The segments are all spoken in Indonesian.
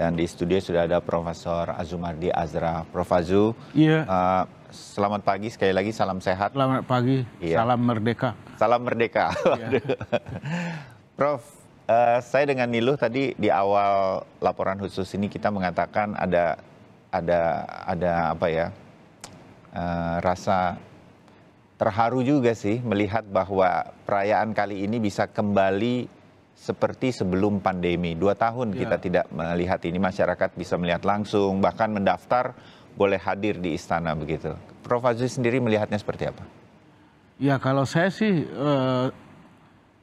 Dan di studio sudah ada Profesor Azumardi Azra. Prof Azu, iya. uh, selamat pagi sekali lagi, salam sehat. Selamat pagi, iya. salam merdeka. Salam merdeka. Iya. Prof, uh, saya dengan Niluh tadi di awal laporan khusus ini kita mengatakan ada ada ada apa ya uh, rasa terharu juga sih melihat bahwa perayaan kali ini bisa kembali seperti sebelum pandemi. Dua tahun ya. kita tidak melihat ini masyarakat bisa melihat langsung, bahkan mendaftar boleh hadir di istana begitu. Prof Azri sendiri melihatnya seperti apa? Ya kalau saya sih eh,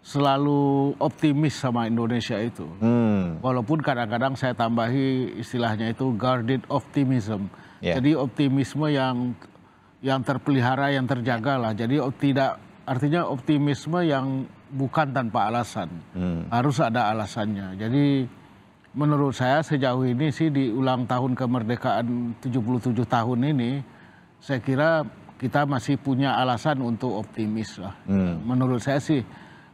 selalu optimis sama Indonesia itu. Hmm. Walaupun kadang-kadang saya tambahi istilahnya itu guarded optimism. Ya. Jadi optimisme yang yang terpelihara, yang terjaga lah. Jadi tidak artinya optimisme yang bukan tanpa alasan. Hmm. Harus ada alasannya. Jadi menurut saya sejauh ini sih di ulang tahun kemerdekaan 77 tahun ini saya kira kita masih punya alasan untuk optimis lah. Hmm. Menurut saya sih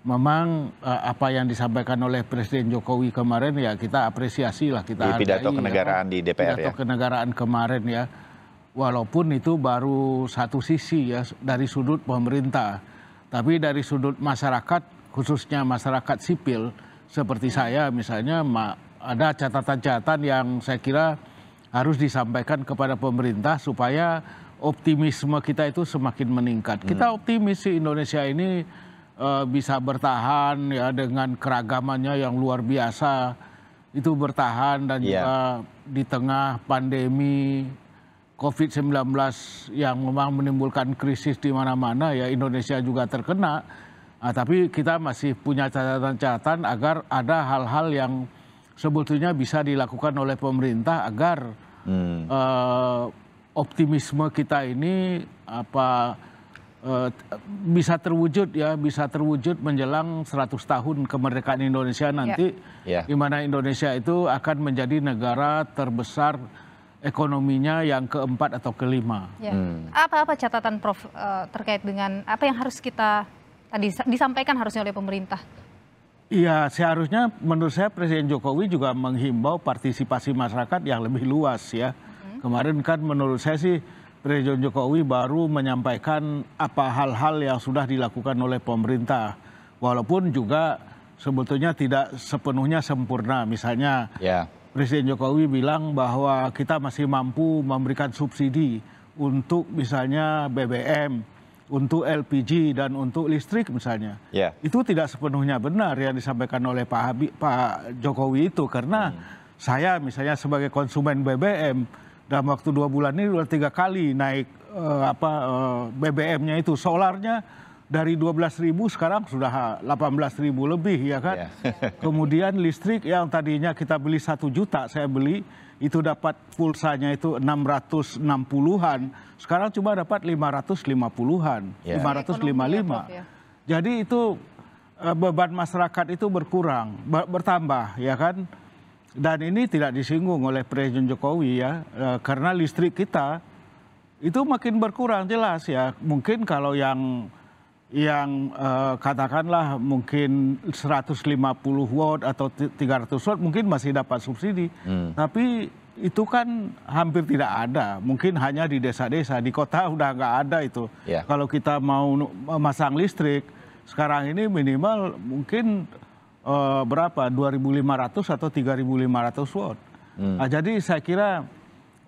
memang eh, apa yang disampaikan oleh Presiden Jokowi kemarin ya kita apresiasi lah kita di pidato hargai, ya. kenegaraan ya, di DPR pidato ya. Pidato kenegaraan kemarin ya. Walaupun itu baru satu sisi ya dari sudut pemerintah tapi dari sudut masyarakat, khususnya masyarakat sipil seperti saya misalnya, ada catatan-catatan yang saya kira harus disampaikan kepada pemerintah supaya optimisme kita itu semakin meningkat. Hmm. Kita optimis sih Indonesia ini uh, bisa bertahan ya dengan keragamannya yang luar biasa itu bertahan dan yeah. juga di tengah pandemi COVID-19 yang memang menimbulkan krisis di mana-mana ya Indonesia juga terkena. Nah, tapi kita masih punya catatan-catatan agar ada hal-hal yang sebetulnya bisa dilakukan oleh pemerintah agar hmm. uh, optimisme kita ini apa uh, bisa terwujud ya bisa terwujud menjelang 100 tahun kemerdekaan Indonesia nanti yeah. yeah. di mana Indonesia itu akan menjadi negara terbesar ekonominya yang keempat atau kelima. Ya. Hmm. apa catatan Prof eh, terkait dengan apa yang harus kita tadi disampaikan harusnya oleh pemerintah? Iya, seharusnya menurut saya Presiden Jokowi juga menghimbau partisipasi masyarakat yang lebih luas ya. Hmm. Kemarin kan menurut saya sih Presiden Jokowi baru menyampaikan apa hal-hal yang sudah dilakukan oleh pemerintah. Walaupun juga sebetulnya tidak sepenuhnya sempurna. Misalnya yeah. Presiden Jokowi bilang bahwa kita masih mampu memberikan subsidi untuk misalnya BBM, untuk LPG dan untuk listrik misalnya. Yeah. Itu tidak sepenuhnya benar yang disampaikan oleh Pak, Habi, Pak Jokowi itu karena hmm. saya misalnya sebagai konsumen BBM dalam waktu dua bulan ini sudah tiga kali naik eh, apa eh, BBM-nya itu solarnya dari 12 ribu sekarang sudah 18 ribu lebih ya kan. Yeah. Kemudian listrik yang tadinya kita beli satu juta saya beli itu dapat pulsanya itu 660-an sekarang cuma dapat 550-an, yeah. 555. Ya. Jadi itu e, beban masyarakat itu berkurang, bertambah ya kan. Dan ini tidak disinggung oleh Presiden Jokowi ya e, karena listrik kita itu makin berkurang jelas ya. Mungkin kalau yang yang eh, katakanlah mungkin 150 watt atau 300 watt mungkin masih dapat subsidi. Hmm. Tapi itu kan hampir tidak ada. Mungkin hanya di desa-desa, di kota udah nggak ada itu. Yeah. Kalau kita mau memasang listrik, sekarang ini minimal mungkin eh, berapa? 2.500 atau 3.500 watt. Hmm. Nah, jadi saya kira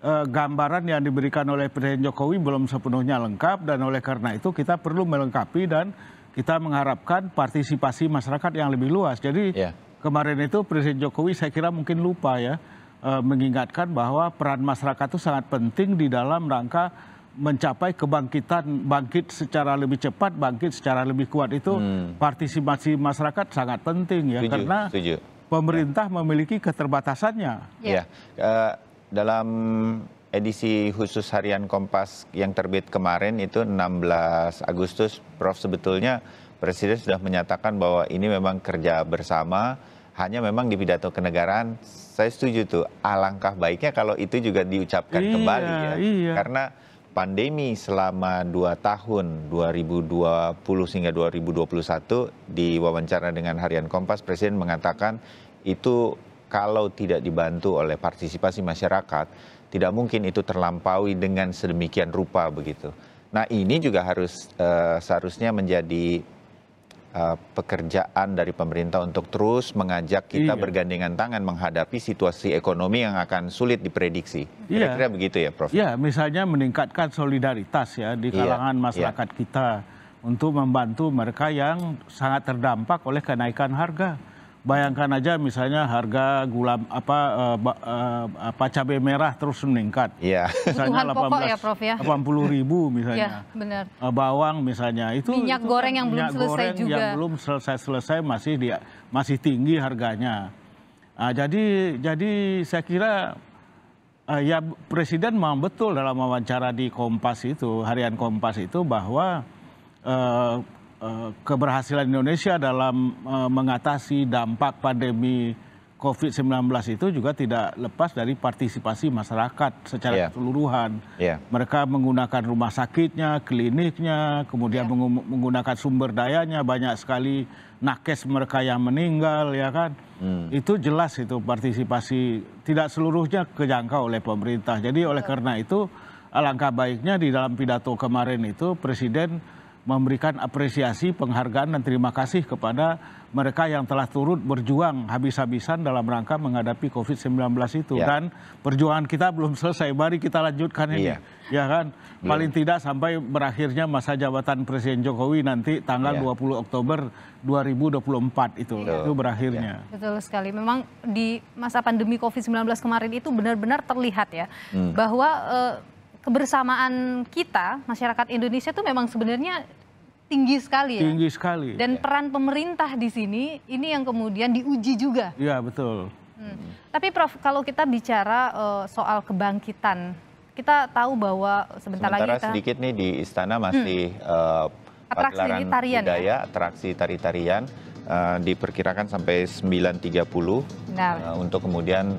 Eh, gambaran yang diberikan oleh Presiden Jokowi belum sepenuhnya lengkap dan oleh karena itu kita perlu melengkapi dan kita mengharapkan partisipasi masyarakat yang lebih luas. Jadi yeah. kemarin itu Presiden Jokowi saya kira mungkin lupa ya eh, mengingatkan bahwa peran masyarakat itu sangat penting di dalam rangka mencapai kebangkitan bangkit secara lebih cepat bangkit secara lebih kuat itu hmm. partisipasi masyarakat sangat penting ya setuju, karena setuju. pemerintah memiliki keterbatasannya. Ya, ya. uh, dalam edisi khusus harian Kompas yang terbit kemarin itu 16 Agustus, Prof sebetulnya Presiden sudah menyatakan bahwa ini memang kerja bersama, hanya memang di pidato kenegaraan saya setuju tuh alangkah baiknya kalau itu juga diucapkan iya, kembali ya. Iya. Karena pandemi selama 2 tahun 2020 hingga 2021 di wawancara dengan Harian Kompas Presiden mengatakan itu kalau tidak dibantu oleh partisipasi masyarakat, tidak mungkin itu terlampaui dengan sedemikian rupa begitu. Nah ini juga harus uh, seharusnya menjadi uh, pekerjaan dari pemerintah untuk terus mengajak kita iya. bergandengan tangan menghadapi situasi ekonomi yang akan sulit diprediksi. Iya. Kira-kira iya. begitu ya, Prof. Iya, misalnya meningkatkan solidaritas ya di iya, kalangan iya. masyarakat iya. kita untuk membantu mereka yang sangat terdampak oleh kenaikan harga Bayangkan aja misalnya harga gula apa uh, uh, apa cabai merah terus meningkat. Iya. Yeah. Misalnya pokok 18 ya, Prof ya. 80 ribu misalnya. Iya, benar. Uh, bawang misalnya itu minyak itu goreng kan yang minyak belum selesai juga. yang belum selesai-selesai masih dia masih tinggi harganya. Uh, jadi jadi saya kira uh, ya presiden memang betul dalam wawancara di Kompas itu, harian Kompas itu bahwa uh, Eh, keberhasilan Indonesia dalam eh, mengatasi dampak pandemi COVID-19 itu juga tidak lepas dari partisipasi masyarakat secara yeah. keseluruhan. Yeah. Mereka menggunakan rumah sakitnya, kliniknya, kemudian yeah. Iya. menggunakan sumber dayanya, banyak sekali nakes mereka yang meninggal, ya kan? Hmm. Itu jelas itu partisipasi tidak seluruhnya kejangkau oleh pemerintah. Jadi oleh karena itu alangkah baiknya di dalam pidato kemarin itu Presiden memberikan apresiasi, penghargaan dan terima kasih kepada mereka yang telah turut berjuang habis-habisan dalam rangka menghadapi COVID-19 itu ya. dan perjuangan kita belum selesai, mari kita lanjutkan ini. Ya, ya kan? Ya. Paling tidak sampai berakhirnya masa jabatan Presiden Jokowi nanti tanggal ya. 20 Oktober 2024 itu. Ya. Itu berakhirnya. Ya. Betul sekali. Memang di masa pandemi COVID-19 kemarin itu benar-benar terlihat ya hmm. bahwa eh, kebersamaan kita masyarakat Indonesia itu memang sebenarnya tinggi sekali ya. Tinggi sekali. Dan ya. peran pemerintah di sini ini yang kemudian diuji juga. Iya betul. Hmm. Tapi Prof kalau kita bicara uh, soal kebangkitan, kita tahu bahwa sebentar Sementara lagi kita sedikit nih di istana hmm. masih hmm. uh, pagelaran tarian, ya? budaya, ya? atraksi tari-tarian uh, diperkirakan sampai 9.30 nah. uh, untuk kemudian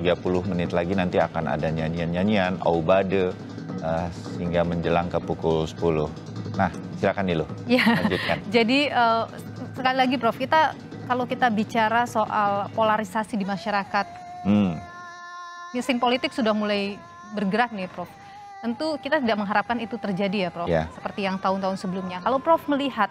30 menit lagi nanti akan ada nyanyian-nyanyian, aubade, uh, eh, hingga menjelang ke pukul 10. Nah, silakan dulu. ya. lanjutkan. Jadi uh, sekali lagi Prof, kita kalau kita bicara soal polarisasi di masyarakat, hmm. mesin politik sudah mulai bergerak nih Prof. Tentu kita tidak mengharapkan itu terjadi ya Prof, ya. seperti yang tahun-tahun sebelumnya. Kalau Prof melihat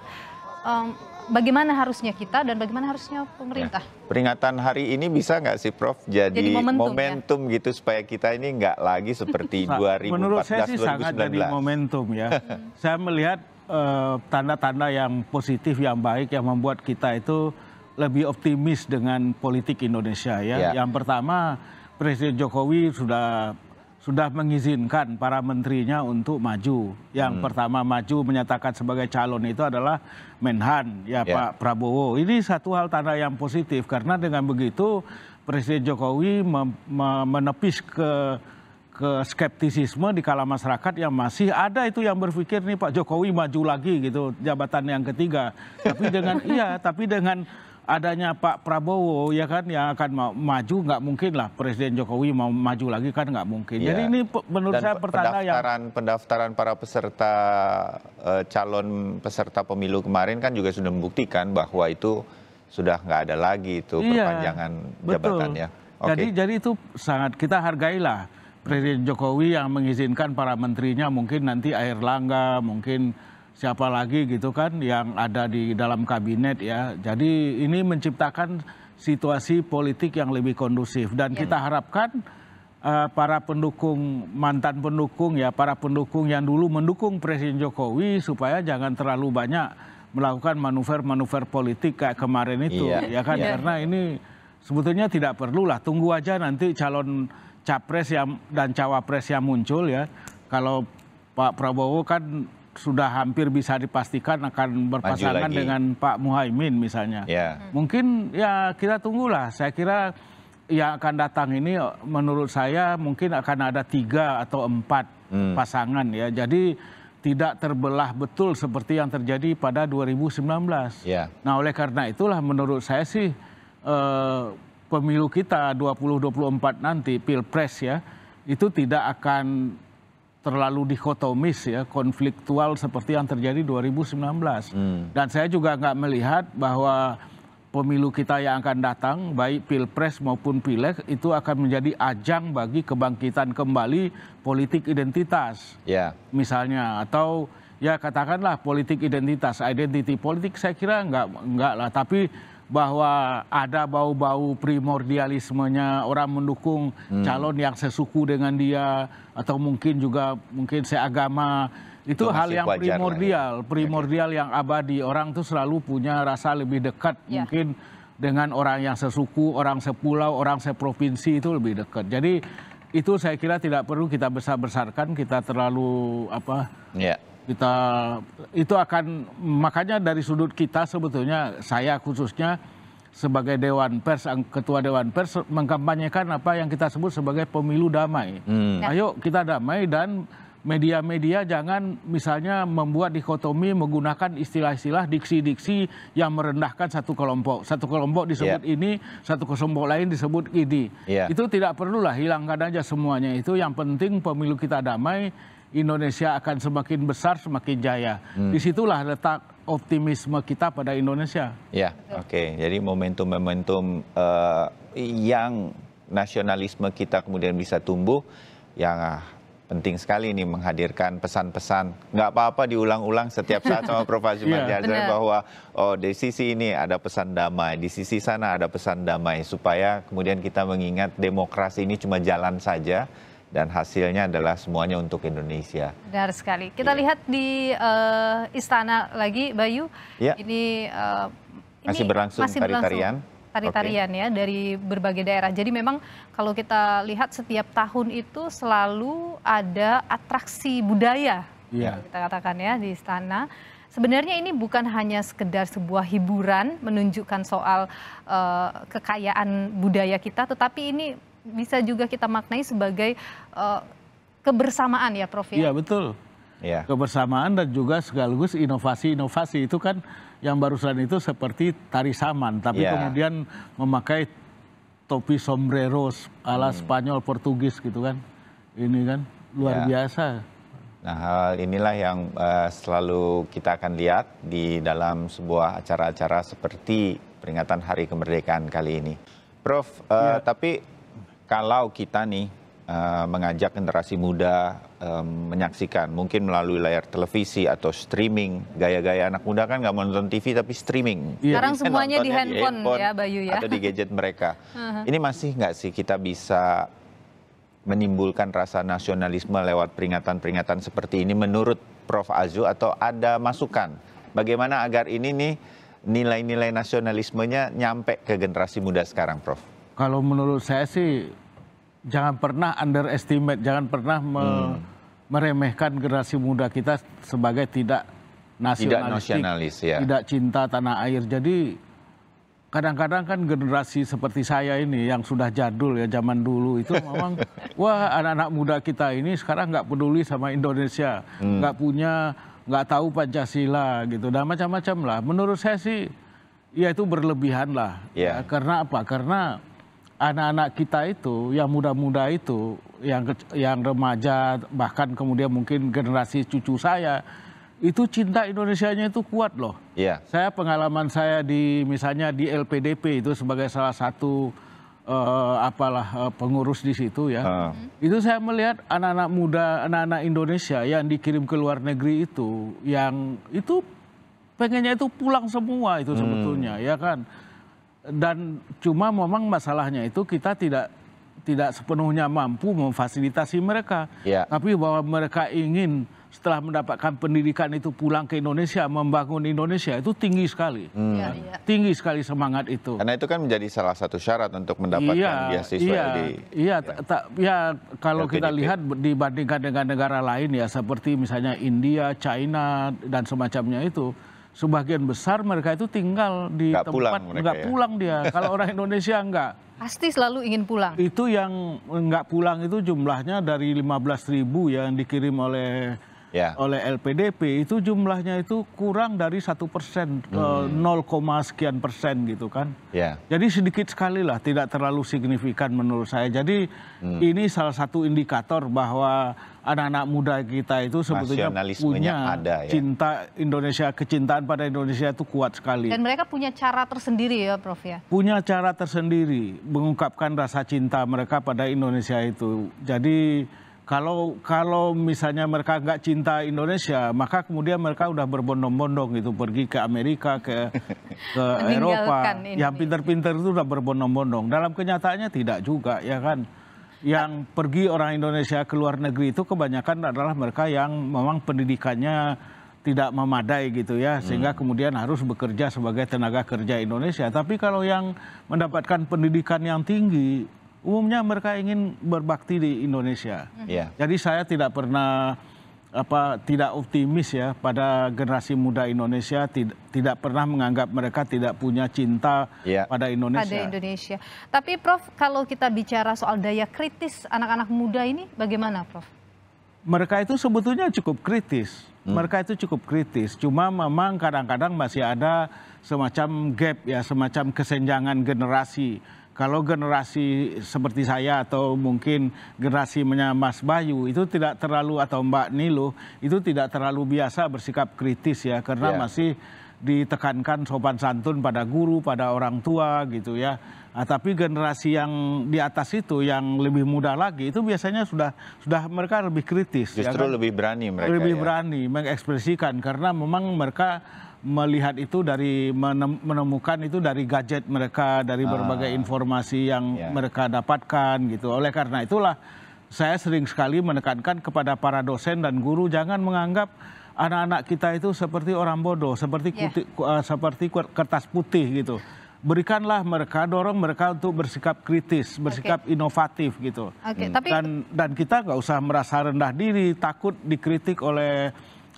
um, bagaimana harusnya kita dan bagaimana harusnya pemerintah. Ya. Peringatan hari ini bisa nggak sih, Prof? Jadi, jadi momentum, ya? momentum ya? gitu supaya kita ini nggak lagi seperti nah, 2014 Menurut saya sih sangat jadi momentum ya. saya melihat eh, tanda-tanda uh, yang positif, yang baik, yang membuat kita itu lebih optimis dengan politik Indonesia ya. ya. Yang pertama Presiden Jokowi sudah sudah mengizinkan para menterinya untuk maju. Yang hmm. pertama maju menyatakan sebagai calon itu adalah Menhan, ya yeah. Pak Prabowo. Ini satu hal tanda yang positif karena dengan begitu Presiden Jokowi menepis ke ke skeptisisme di kala masyarakat yang masih ada itu yang berpikir nih Pak Jokowi maju lagi gitu jabatan yang ketiga. Tapi dengan iya, tapi dengan adanya Pak Prabowo ya kan yang akan mau maju nggak mungkin lah Presiden Jokowi mau maju lagi kan nggak mungkin. Ya. Jadi iya. ini menurut Dan saya pertanda pendaftaran, yang pendaftaran para peserta eh, calon peserta pemilu kemarin kan juga sudah membuktikan bahwa itu sudah nggak ada lagi itu iya, perpanjangan jabatannya. Okay. Jadi jadi itu sangat kita hargailah Presiden Jokowi yang mengizinkan para menterinya mungkin nanti Air Langga, mungkin siapa lagi gitu kan yang ada di dalam kabinet ya. Jadi ini menciptakan situasi politik yang lebih kondusif dan ya. kita harapkan uh, para pendukung mantan pendukung ya para pendukung yang dulu mendukung Presiden Jokowi supaya jangan terlalu banyak melakukan manuver-manuver politik kayak kemarin itu ya, ya kan ya. karena ini sebetulnya tidak perlulah tunggu aja nanti calon capres yang dan cawapres yang muncul ya kalau Pak Prabowo kan sudah hampir bisa dipastikan akan berpasangan dengan Pak Muhaimin misalnya. Yeah. Mungkin ya kita tunggulah. Saya kira yang akan datang ini menurut saya mungkin akan ada tiga atau empat hmm. pasangan ya. Jadi tidak terbelah betul seperti yang terjadi pada 2019. Yeah. Nah oleh karena itulah menurut saya sih eh, pemilu kita 2024 nanti pilpres ya itu tidak akan terlalu dikotomis ya konfliktual seperti yang terjadi 2019 hmm. dan saya juga nggak melihat bahwa pemilu kita yang akan datang baik pilpres maupun pileg itu akan menjadi ajang bagi kebangkitan kembali politik identitas yeah. misalnya atau ya katakanlah politik identitas identity politik saya kira nggak nggak lah tapi bahwa ada bau-bau primordialismenya orang mendukung hmm. calon yang sesuku dengan dia atau mungkin juga mungkin seagama itu, itu hal yang ya. primordial ya. primordial yang abadi orang tuh selalu punya rasa lebih dekat ya. mungkin dengan orang yang sesuku orang sepulau orang seprovinsi itu lebih dekat jadi itu saya kira tidak perlu kita besar besarkan kita terlalu apa ya kita itu akan makanya dari sudut kita sebetulnya saya khususnya sebagai dewan pers ketua dewan pers mengkampanyekan apa yang kita sebut sebagai pemilu damai. Hmm. Ayo kita damai dan media-media jangan misalnya membuat dikotomi menggunakan istilah-istilah diksi-diksi yang merendahkan satu kelompok. Satu kelompok disebut yeah. ini, satu kelompok lain disebut ini. Yeah. Itu tidak perlulah hilangkan aja semuanya itu. Yang penting pemilu kita damai Indonesia akan semakin besar, semakin jaya. Hmm. Disitulah letak optimisme kita pada Indonesia. Ya, oke. Okay. Jadi momentum-momentum uh, yang nasionalisme kita kemudian bisa tumbuh, yang uh, penting sekali ini menghadirkan pesan-pesan. Nggak apa-apa diulang-ulang setiap saat sama Prof. Azumat iya. yeah. bahwa oh di sisi ini ada pesan damai, di sisi sana ada pesan damai supaya kemudian kita mengingat demokrasi ini cuma jalan saja dan hasilnya adalah semuanya untuk Indonesia. Benar sekali. Kita yeah. lihat di uh, istana lagi, Bayu. Yeah. Ini, uh, ini masih berlangsung masih tari-tarian. Tari-tarian okay. ya dari berbagai daerah. Jadi memang kalau kita lihat setiap tahun itu selalu ada atraksi budaya. Yeah. Kita katakan ya di istana. Sebenarnya ini bukan hanya sekedar sebuah hiburan menunjukkan soal uh, kekayaan budaya kita, tetapi ini bisa juga kita maknai sebagai uh, kebersamaan ya Prof ya. Iya, betul. Ya. Kebersamaan dan juga sekaligus inovasi-inovasi itu kan yang barusan itu seperti tari saman tapi ya. kemudian memakai topi sombrero, ala hmm. Spanyol Portugis gitu kan. Ini kan luar ya. biasa. Nah, hal inilah yang uh, selalu kita akan lihat di dalam sebuah acara-acara seperti peringatan Hari Kemerdekaan kali ini. Prof, uh, ya. tapi kalau kita nih uh, mengajak generasi muda um, menyaksikan mungkin melalui layar televisi atau streaming gaya-gaya anak muda kan nggak menonton TV tapi streaming yeah. sekarang semuanya di handphone, di handphone ya Bayu ya atau di gadget mereka uh-huh. ini masih nggak sih kita bisa menimbulkan rasa nasionalisme lewat peringatan-peringatan seperti ini menurut Prof Azu atau ada masukan bagaimana agar ini nih nilai-nilai nasionalismenya nyampe ke generasi muda sekarang Prof kalau menurut saya sih jangan pernah underestimate, jangan pernah me hmm. meremehkan generasi muda kita sebagai tidak nasionalis, tidak nasionalis, ya. tidak cinta tanah air. Jadi kadang-kadang kan generasi seperti saya ini yang sudah jadul ya zaman dulu itu memang wah anak-anak muda kita ini sekarang nggak peduli sama Indonesia, hmm. nggak hmm. punya, nggak tahu Pancasila gitu dan macam-macam lah. Menurut saya sih ya itu berlebihan lah. Yeah. Ya, karena apa? Karena anak-anak kita itu, yang muda-muda itu, yang yang remaja bahkan kemudian mungkin generasi cucu saya itu cinta Indonesia-nya itu kuat loh. Yeah. Saya pengalaman saya di misalnya di LPDP itu sebagai salah satu uh, apalah uh, pengurus di situ ya. Uh. Itu saya melihat anak-anak muda, anak-anak Indonesia yang dikirim ke luar negeri itu yang itu pengennya itu pulang semua itu hmm. sebetulnya hmm. ya kan dan cuma memang masalahnya itu kita tidak tidak sepenuhnya mampu memfasilitasi mereka. Ya. Tapi bahwa mereka ingin setelah mendapatkan pendidikan itu pulang ke Indonesia membangun Indonesia itu tinggi sekali. Hmm. Ya, ya. Tinggi sekali semangat itu. Karena itu kan menjadi salah satu syarat untuk mendapatkan ya, beasiswa ya, di Iya, ya. ya kalau LPDP. kita lihat dibandingkan dengan negara lain ya seperti misalnya India, China dan semacamnya itu sebagian besar mereka itu tinggal di gak tempat pulang nggak ya? pulang dia. Kalau orang Indonesia nggak. Pasti selalu ingin pulang. Itu yang nggak pulang itu jumlahnya dari 15 ribu yang dikirim oleh yeah. oleh LPDP itu jumlahnya itu kurang dari satu persen, hmm. nol 0, sekian persen gitu kan. Yeah. Jadi sedikit sekali lah, tidak terlalu signifikan menurut saya. Jadi hmm. ini salah satu indikator bahwa anak-anak muda kita itu sebetulnya punya ada, ya? cinta Indonesia, kecintaan pada Indonesia itu kuat sekali. Dan mereka punya cara tersendiri ya, Prof ya. Punya cara tersendiri mengungkapkan rasa cinta mereka pada Indonesia itu. Jadi kalau kalau misalnya mereka nggak cinta Indonesia, maka kemudian mereka udah berbondong-bondong gitu pergi ke Amerika, ke ke Eropa. Yang pinter-pinter itu udah berbondong-bondong. Dalam kenyataannya tidak juga, ya kan? Yang nah. pergi orang Indonesia ke luar negeri itu kebanyakan adalah mereka yang memang pendidikannya tidak memadai gitu ya hmm. sehingga hmm. kemudian harus bekerja sebagai tenaga kerja Indonesia tapi kalau yang mendapatkan pendidikan yang tinggi umumnya mereka ingin berbakti di Indonesia. Mhm. Yeah. Jadi saya tidak pernah apa tidak optimis ya pada generasi muda Indonesia tid tidak pernah menganggap mereka tidak punya cinta yeah. pada Indonesia. Pada Indonesia. Tapi Prof, kalau kita bicara soal daya kritis anak-anak muda ini bagaimana Prof? Mereka itu sebetulnya cukup kritis. Hmm. Mereka itu cukup kritis. Cuma memang kadang-kadang masih ada semacam gap ya, semacam kesenjangan generasi kalau generasi seperti saya atau mungkin generasi Mas Bayu itu tidak terlalu atau Mbak Nilo itu tidak terlalu biasa bersikap kritis ya karena yeah. masih ditekankan sopan santun pada guru, pada orang tua gitu ya. Nah, tapi generasi yang di atas itu yang lebih muda lagi itu biasanya sudah sudah mereka lebih kritis. Ya Justru ya kan? lebih berani mereka. Lebih ya? berani mengekspresikan karena memang mereka melihat itu dari menemukan itu dari gadget mereka dari ah. berbagai informasi yang yeah. mereka dapatkan gitu. Oleh karena itulah saya sering sekali menekankan kepada para dosen dan guru jangan menganggap anak-anak kita itu seperti orang bodoh, seperti ya. kuti, yeah. uh, seperti kertas putih gitu. Berikanlah mereka, dorong mereka untuk bersikap kritis, bersikap okay. inovatif gitu. Okay, hmm. Dan dan kita nggak usah merasa rendah diri, takut dikritik oleh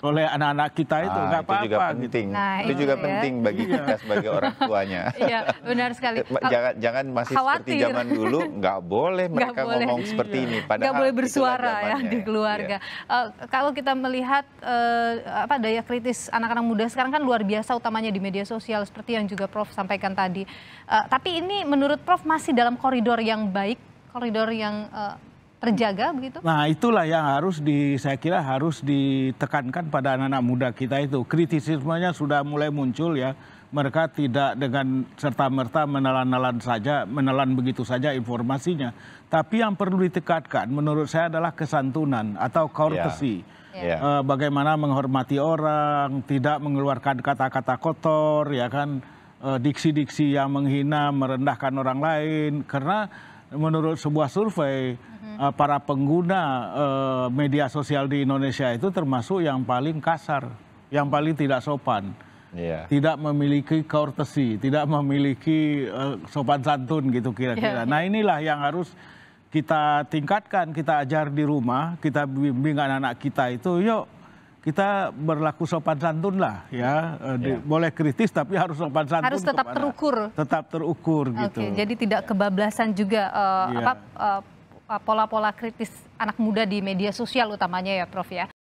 oleh anak-anak kita itu ah, nggak ah, apa-apa. Itu juga penting. Gitu. Nah, itu, juga ya. penting bagi iya. kita sebagai orang tuanya. Iya, benar sekali. jangan jangan masih Khawatir. seperti zaman dulu nggak boleh mereka gak boleh. ngomong seperti ini padahal nggak boleh bersuara ya di keluarga. Iya. Uh, kalau kita melihat uh, apa daya kritis anak-anak muda sekarang kan luar biasa utamanya di media sosial seperti yang juga Prof sampaikan tadi. Uh, tapi ini menurut Prof masih dalam koridor yang baik, koridor yang uh, terjaga begitu? Nah itulah yang harus di saya kira harus ditekankan pada anak-anak muda kita itu kritisismenya sudah mulai muncul ya mereka tidak dengan serta-merta menelan-nelan saja, menelan begitu saja informasinya. Tapi yang perlu ditekankan menurut saya adalah kesantunan atau courtesy. Yeah. Ya. Ya. Yeah. Uh, bagaimana menghormati orang, tidak mengeluarkan kata-kata kotor, ya kan, eh, diksi-diksi uh, yang menghina, merendahkan orang lain. Karena menurut sebuah survei, Eh, para pengguna eh, media sosial di Indonesia itu termasuk yang paling kasar, yang paling tidak sopan. Yeah. tidak memiliki courtesy, tidak memiliki eh, sopan santun gitu kira-kira. Yeah. Iya. Nah inilah yang harus kita tingkatkan, kita ajar di rumah, kita bimbing anak-anak kita itu, yuk kita berlaku sopan santun lah ya. ya. Boleh kritis tapi harus sopan santun. Harus tetap kepada, terukur. Tetap terukur okay, gitu. Jadi tidak iya. kebablasan juga uh, ya. apa uh, pola-pola kritis anak muda di media sosial utamanya ya Prof ya.